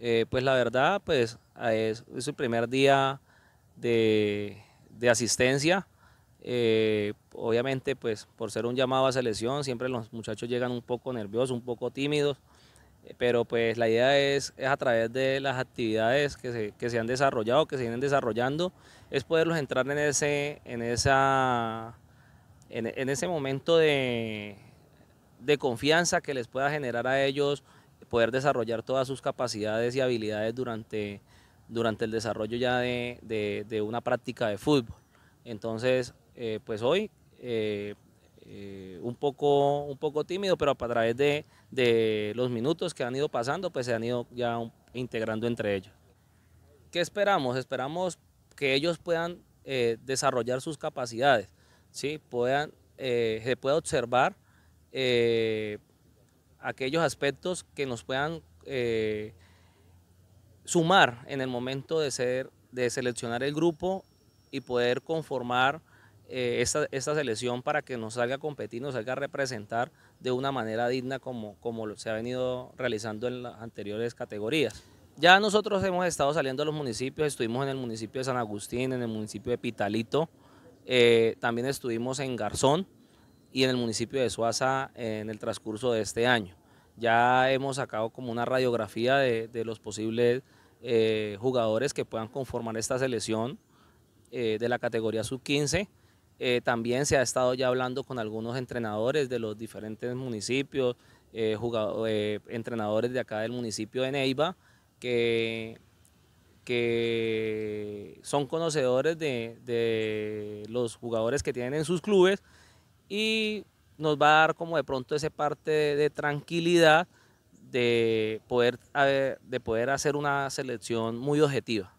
Eh, pues la verdad, pues eh, es, su el primer día de, asistencia. Eh, obviamente, pues por ser un llamado a selección, siempre los muchachos llegan un poco nerviosos, un poco tímidos, pero pues la idea es, es, a través de las actividades que se, han desarrollado, que se vienen desarrollando, es poderlos entrar en ese, en esa, en, ese momento de, de confianza que les pueda generar a ellos poder desarrollar todas sus capacidades y habilidades durante, durante el desarrollo ya de, una práctica de fútbol. Entonces, eh, pues hoy eh, eh, un, poco, un poco tímido, pero a través de, los minutos que han ido pasando, pues se han ido ya integrando entre ellos. ¿Qué esperamos? Esperamos que ellos puedan desarrollar sus capacidades, ¿sí? puedan, se pueda observar aquellos aspectos que nos puedan eh, sumar en el momento de, ser, de seleccionar el grupo y poder conformar eh, esta, selección para que nos salga a competir, nos salga a representar de una manera digna como, como se ha venido realizando en las anteriores categorías. Ya nosotros hemos estado saliendo a los municipios, estuvimos en el municipio de San Agustín, en el municipio de Pitalito, eh, también estuvimos en Garzón, y en el municipio de Suaza en el transcurso de este año. Ya hemos sacado como una radiografía de, los posibles eh, jugadores que puedan conformar esta selección eh, de la categoría sub-15. Eh, también se ha estado ya hablando con algunos entrenadores de los diferentes municipios, entrenadores de acá del municipio de Neiva, que, son conocedores de, de los jugadores que tienen en sus clubes y nos va a dar como de pronto esa parte de, tranquilidad de poder, de poder hacer una selección muy objetiva.